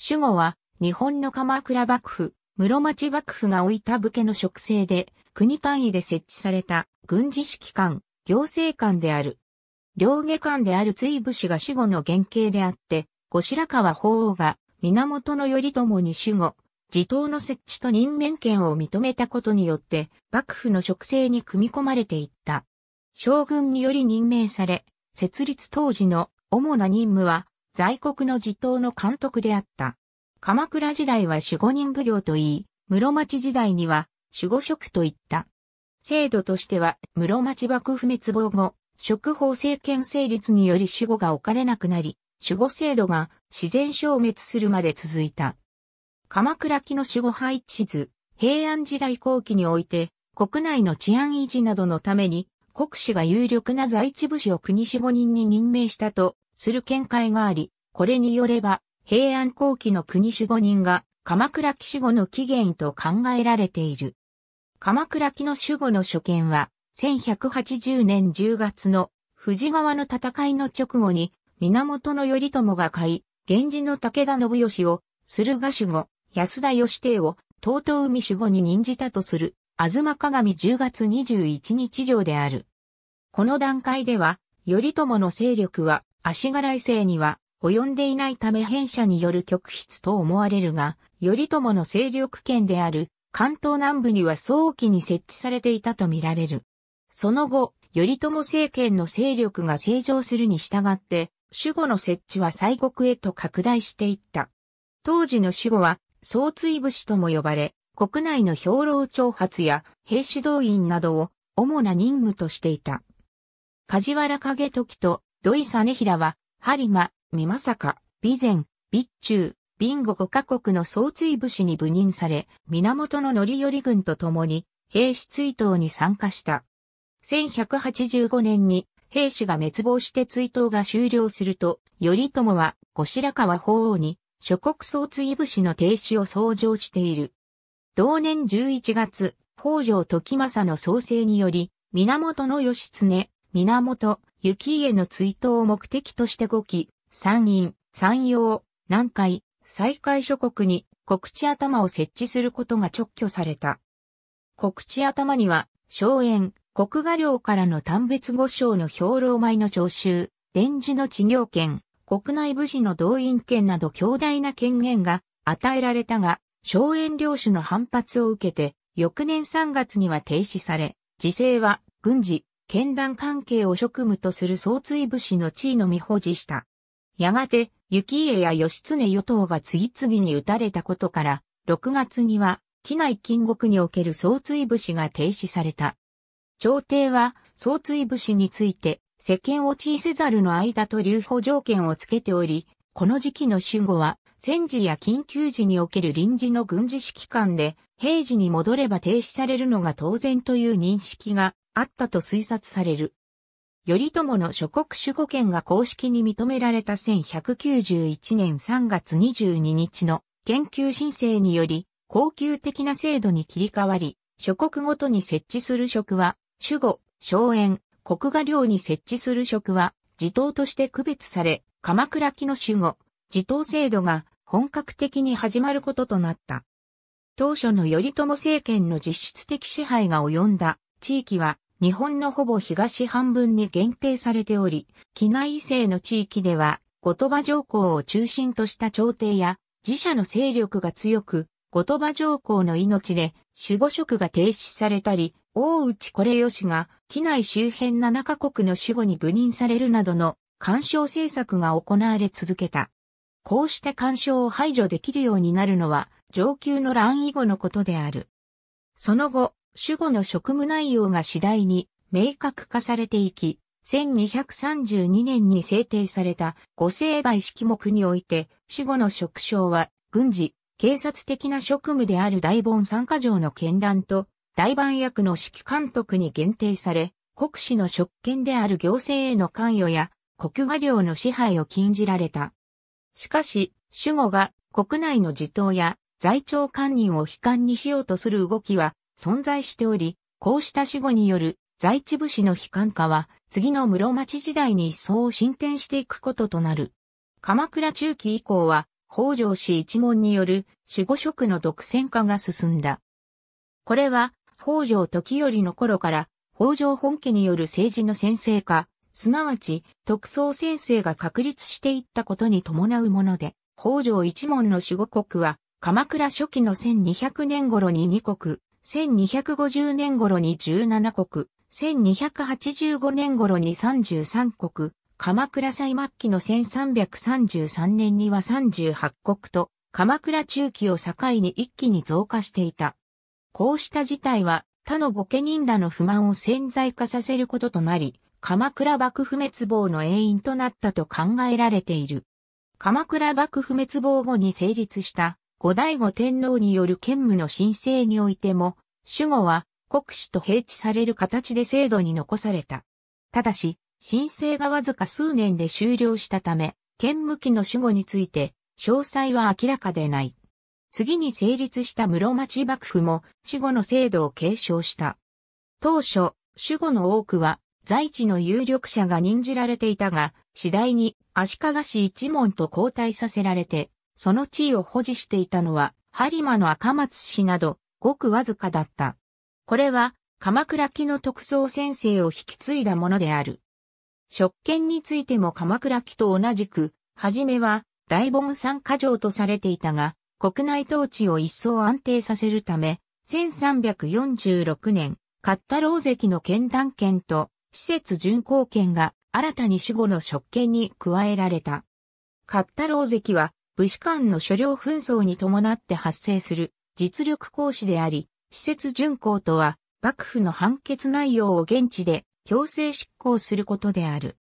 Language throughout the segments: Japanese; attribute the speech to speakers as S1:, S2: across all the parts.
S1: 主語は、日本の鎌倉幕府、室町幕府が置いた武家の職制で、国単位で設置された軍事指揮官、行政官である。両下官である追武士が主語の原型であって、後白河法皇が源頼朝に主語、地頭の設置と任免権を認めたことによって、幕府の職制に組み込まれていった。将軍により任命され、設立当時の主な任務は、在国の地頭の監督であった。鎌倉時代は守護人奉行といい、室町時代には守護職といった。制度としては、室町幕府滅亡後、職法政権成立により守護が置かれなくなり、守護制度が自然消滅するまで続いた。鎌倉期の守護配置図、平安時代後期において、国内の治安維持などのために、国司が有力な在地武士を国守護人に任命したとする見解があり、これによれば、平安後期の国守護人が鎌倉騎守護の起源と考えられている。鎌倉騎の守護の所見は、1180年10月の藤川の戦いの直後に、源頼朝が買い、源氏の武田信義を、駿河守護、安田義帝を、東東海守護に任じたとする、ま鏡10月21日城である。この段階では、頼朝の勢力は、足柄異性には及んでいないため変者による極筆と思われるが、頼朝の勢力圏である関東南部には早期に設置されていたとみられる。その後、頼朝政権の勢力が成長するに従って、守護の設置は西国へと拡大していった。当時の守護は、総追士とも呼ばれ、国内の兵糧挑発や兵士動員などを主な任務としていた。梶原景時と土井実平は、播磨、美政美前、美中、備後五カ国の総追武士に部任され、源の範頼軍と共に、兵士追悼に参加した。1185年に、兵士が滅亡して追悼が終了すると、頼朝は、後白河法皇に、諸国総追武士の停止を創上している。同年11月、北条時政の創生により、源義経、源雪家の追悼を目的として5期、山陰、山陽、南海、西海諸国に告知頭を設置することが直挙された。告知頭には、荘園、国画寮からの単別御章の兵糧米の徴収、電磁の治療権、国内武士の動員権など強大な権限が与えられたが、荘園領主の反発を受けて、翌年3月には停止され、時勢は軍事、剣断関係を職務とする総追武士の地位のみ保持した。やがて、幸家や義経与党が次々に撃たれたことから、6月には、機内金国における総追武士が停止された。朝廷は、総追武士について、世間地位せざるの間と留保条件をつけており、この時期の守護は、戦時や緊急時における臨時の軍事指揮官で、平時に戻れば停止されるのが当然という認識があったと推察される。頼朝の諸国守護権が公式に認められた1191年3月22日の研究申請により、恒久的な制度に切り替わり、諸国ごとに設置する職は、守護、荘園、国画領に設置する職は、自頭として区別され、鎌倉期の守護、自頭制度が本格的に始まることとなった。当初の頼朝政権の実質的支配が及んだ地域は日本のほぼ東半分に限定されており、機内異性の地域では、後鳥羽上皇を中心とした朝廷や、自社の勢力が強く、後鳥羽上皇の命で守護職が停止されたり、大内これよしが、機内周辺7カ国の守護に部任されるなどの干渉政策が行われ続けた。こうして干渉を排除できるようになるのは、上級の乱以後のことである。その後、主語の職務内容が次第に明確化されていき、1232年に制定された五成敗式目において、主語の職称は軍事、警察的な職務である大盆参加条の見断と、大番役の指揮監督に限定され、国士の職権である行政への関与や国画領の支配を禁じられた。しかし、主語が国内の自党や在庁官人を悲観にしようとする動きは存在しており、こうした死後による在地武士の悲観化は、次の室町時代に一層進展していくこととなる。鎌倉中期以降は、北条氏一門による守護職の独占化が進んだ。これは、北条時頼の頃から、北条本家による政治の先制化、すなわち、特捜先生が確立していったことに伴うもので、北条一門の守護国は、鎌倉初期の1200年頃に2国、1250年頃に17国、1285年頃に33国、鎌倉最末期の1333年には38国と、鎌倉中期を境に一気に増加していた。こうした事態は他の御家人らの不満を潜在化させることとなり、鎌倉幕府滅亡の原因となったと考えられている。鎌倉幕府滅亡後に成立した後醍醐天皇による兼務の申請においても、守護は国主と併置される形で制度に残された。ただし、申請がわずか数年で終了したため、兼務期の守護について、詳細は明らかでない。次に成立した室町幕府も守護の制度を継承した。当初、守護の多くは在地の有力者が任じられていたが、次第に足利氏一門と交代させられて、その地位を保持していたのは、播磨の赤松氏など、ごくわずかだった。これは、鎌倉期の特捜先生を引き継いだものである。職権についても鎌倉期と同じく、はじめは大盆三加条とされていたが、国内統治を一層安定させるため、1346年、カッタロウ関の剣断権と施設巡行権が新たに守護の職権に加えられた。カッタロウ関は武士間の所領紛争に伴って発生する実力行使であり、施設巡行とは、幕府の判決内容を現地で強制執行することである。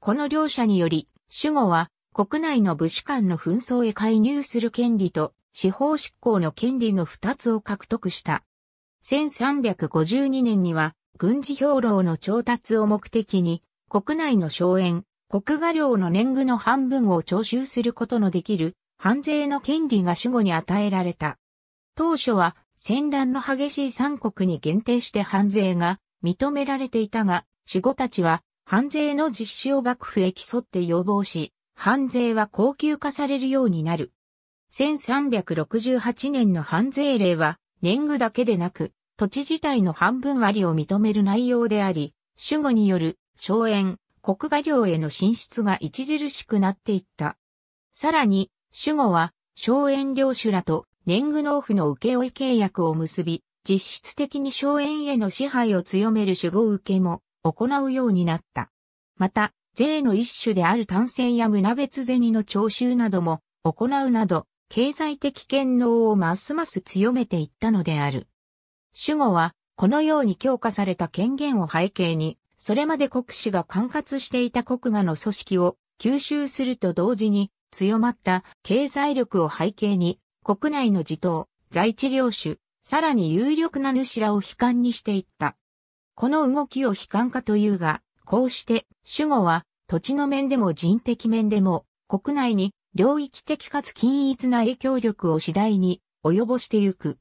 S1: この両者により、主語は国内の武士間の紛争へ介入する権利と司法執行の権利の二つを獲得した。1352年には軍事兵糧の調達を目的に国内の荘園、国画料の年貢の半分を徴収することのできる反税の権利が主語に与えられた。当初は戦乱の激しい三国に限定して反税が認められていたが、守護たちは反税の実施を幕府へ競って要望し、反税は高級化されるようになる。1368年の反税令は年貢だけでなく、土地自体の半分割を認める内容であり、守護による荘園、国画領への進出が著しくなっていった。さらに、守護は、荘園領主らと年貢納付の請負契約を結び、実質的に荘園への支配を強める守護受けも行うようになった。また、税の一種である単線や胸別銭の徴収なども行うなど、経済的権能をますます強めていったのである。守護は、このように強化された権限を背景に、それまで国司が管轄していた国家の組織を吸収すると同時に、強まった経済力を背景に、国内の地頭、在地領主、さらに有力な主らを悲観にしていった。この動きを悲観化というが、こうして主語は土地の面でも人的面でも国内に領域的かつ均一な影響力を次第に及ぼしてゆく。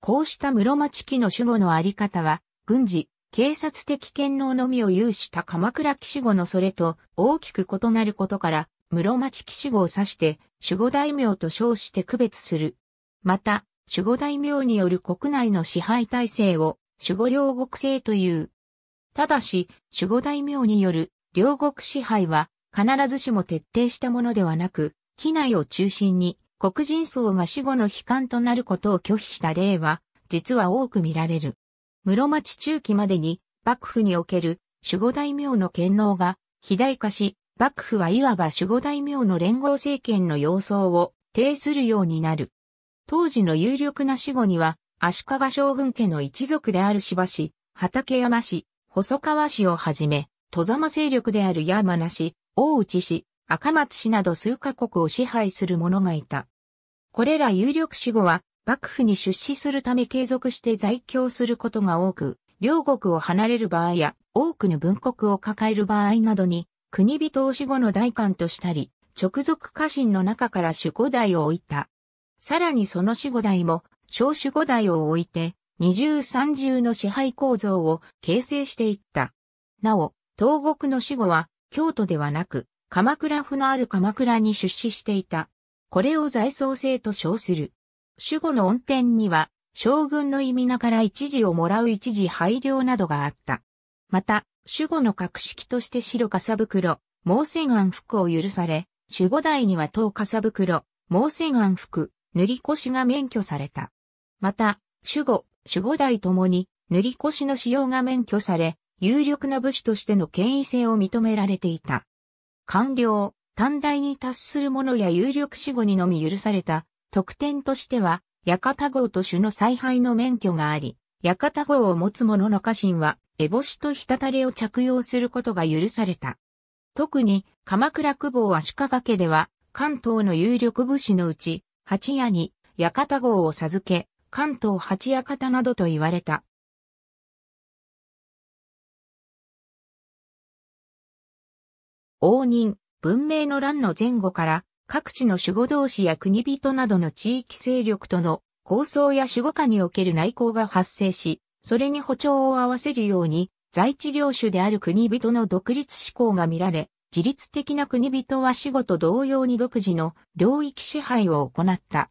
S1: こうした室町期の主語のあり方は、軍事、警察的権能のみを有した鎌倉騎士語のそれと大きく異なることから、室町騎士号を指して、守護大名と称して区別する。また、守護大名による国内の支配体制を、守護両国制という。ただし、守護大名による両国支配は、必ずしも徹底したものではなく、機内を中心に、黒人層が死後の悲観となることを拒否した例は、実は多く見られる。室町中期までに、幕府における守護大名の権能が、肥大化し、幕府はいわば守護大名の連合政権の様相を呈するようになる。当時の有力な守護には、足利将軍家の一族である芝氏、畠山氏、細川氏をはじめ、戸様勢力である山名大内氏、赤松氏など数カ国を支配する者がいた。これら有力守護は、幕府に出資するため継続して在京することが多く、両国を離れる場合や、多くの文国を抱える場合などに、国人を死後の代官としたり、直属家臣の中から守護代を置いた。さらにその守護代も、小守護代を置いて、二重三重の支配構造を形成していった。なお、東国の守護は、京都ではなく、鎌倉府のある鎌倉に出資していた。これを財葬制と称する。守護の恩典には、将軍の意味なから一時をもらう一時配慮などがあった。また、守護の格式として白笠袋、毛線安服を許され、守護代には当笠袋、毛線安服、塗り越しが免許された。また、守護、守護代ともに、塗り越しの使用が免許され、有力な武士としての権威性を認められていた。官僚、短大に達する者や有力守護にのみ許された、特典としては、館号と種の采配の免許があり、館号を持つ者の家臣は、烏帽子とひたれを着用することが許された。特に鎌倉久保足利家では関東の有力武士のうち八夜に館号を授け関東八夜方などと言われた。応仁、文明の乱の前後から各地の守護同士や国人などの地域勢力との構想や守護下における内向が発生し、それに歩調を合わせるように、在地領主である国人の独立志向が見られ、自律的な国人は死後と同様に独自の領域支配を行った。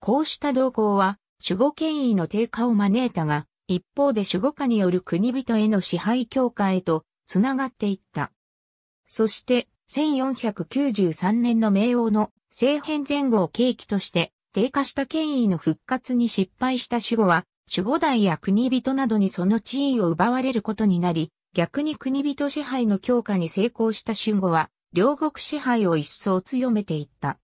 S1: こうした動向は、守護権威の低下を招いたが、一方で守護下による国人への支配強化へと、つながっていった。そして、1493年の冥王の政変前後を契機として、低下した権威の復活に失敗した守護は、守護代や国人などにその地位を奪われることになり、逆に国人支配の強化に成功した守護は、両国支配を一層強めていった。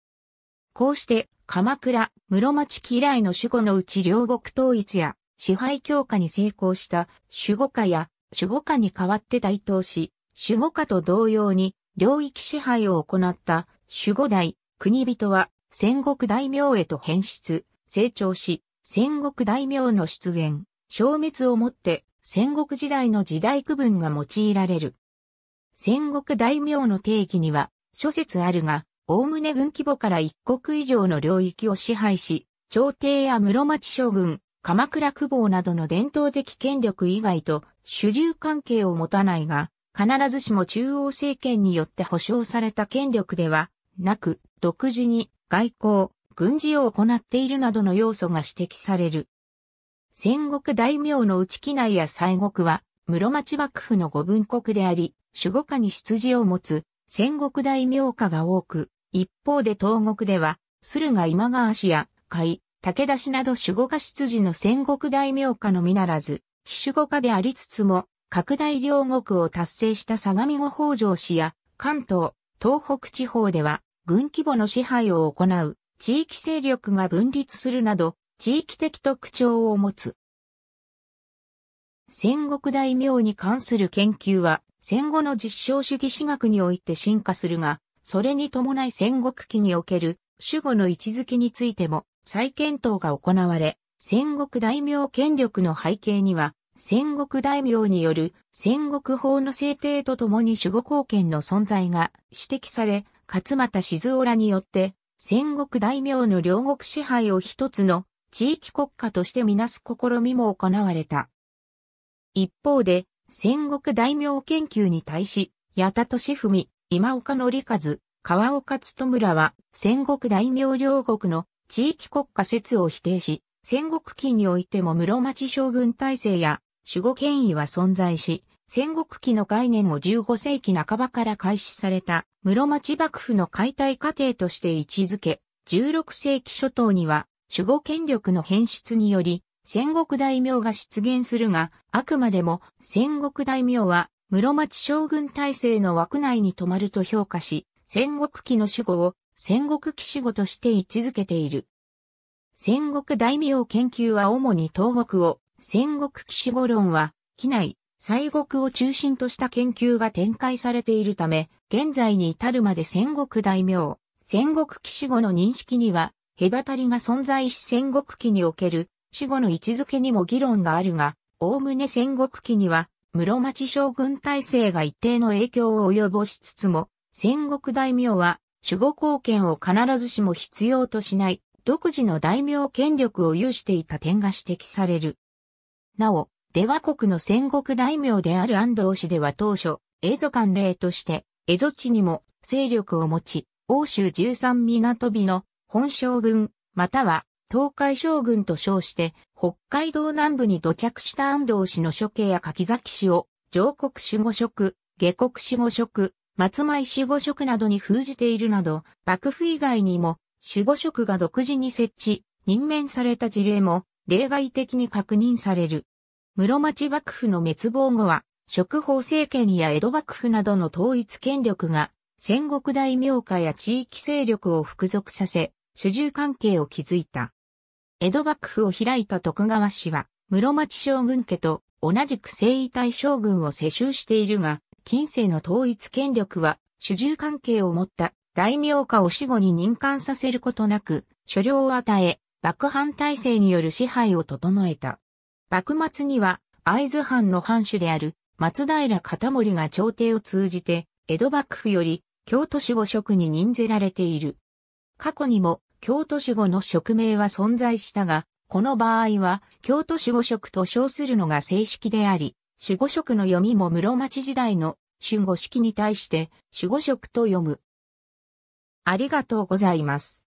S1: こうして、鎌倉、室町期以来の守護のうち両国統一や支配強化に成功した守護家や守護家に代わって台頭し、守護家と同様に領域支配を行った守護代、国人は戦国大名へと変質、成長し、戦国大名の出現、消滅をもって戦国時代の時代区分が用いられる。戦国大名の定義には諸説あるが、おおむね軍規模から一国以上の領域を支配し、朝廷や室町将軍、鎌倉久保などの伝統的権力以外と主従関係を持たないが、必ずしも中央政権によって保障された権力ではなく、独自に外交、軍事を行っているなどの要素が指摘される。戦国大名の内機内や西国は、室町幕府の五分国であり、守護下に出自を持つ戦国大名家が多く、一方で東国では、駿河今川氏や甲斐、武田氏など守護下出自の戦国大名家のみならず、非守護下でありつつも、拡大領国を達成した相模後北条氏や関東、東北地方では、軍規模の支配を行う地域勢力が分立するなど、地域的特徴を持つ。戦国大名に関する研究は、戦後の実証主義史学において進化するが、それに伴い戦国期における守護の位置づけについても再検討が行われ、戦国大名権力の背景には、戦国大名による戦国法の制定とともに守護貢献の存在が指摘され、勝又静雄らによって戦国大名の両国支配を一つの地域国家としてみなす試みも行われた。一方で、戦国大名研究に対し、八田敏文、今岡則和、川岡勤村は戦国大名両国の地域国家説を否定し、戦国期においても室町将軍体制や守護権威は存在し、戦国期の概念を15世紀半ばから開始された室町幕府の解体過程として位置づけ、16世紀初頭には守護権力の変質により戦国大名が出現するが、あくまでも戦国大名は室町将軍体制の枠内に止まると評価し、戦国期の守護を戦国期守護として位置づけている。戦国大名研究は主に東国を、戦国期守護論は、機内、西国を中心とした研究が展開されているため、現在に至るまで戦国大名、戦国騎士後の認識には、隔たりが存在し戦国期における死後の位置づけにも議論があるが、おおむね戦国期には、室町将軍体制が一定の影響を及ぼしつつも、戦国大名は守護貢献を必ずしも必要としない、独自の大名権力を有していた点が指摘される。なお、出羽国の戦国大名である安藤氏では当初、蝦夷官令として、蝦夷地にも勢力を持ち、欧州十三港日の本将軍、または東海将軍と称して、北海道南部に土着した安藤氏の処刑や柿崎氏を、上国守護職、下国守護職、松前守護職などに封じているなど、幕府以外にも、守護職が独自に設置、任免された事例も、例外的に確認される。室町幕府の滅亡後は、職法政権や江戸幕府などの統一権力が、戦国大名家や地域勢力を服属させ、主従関係を築いた。江戸幕府を開いた徳川氏は、室町将軍家と同じく征夷大将軍を世襲しているが、近世の統一権力は、主従関係を持った大名家を死後に任官させることなく、所領を与え、幕藩体制による支配を整えた。幕末には会津藩の藩主である松平片森が朝廷を通じて江戸幕府より京都守護職に任ぜられている。過去にも京都守護の職名は存在したが、この場合は京都守護職と称するのが正式であり、守護職の読みも室町時代の守護式に対して守護職と読む。ありがとうございます。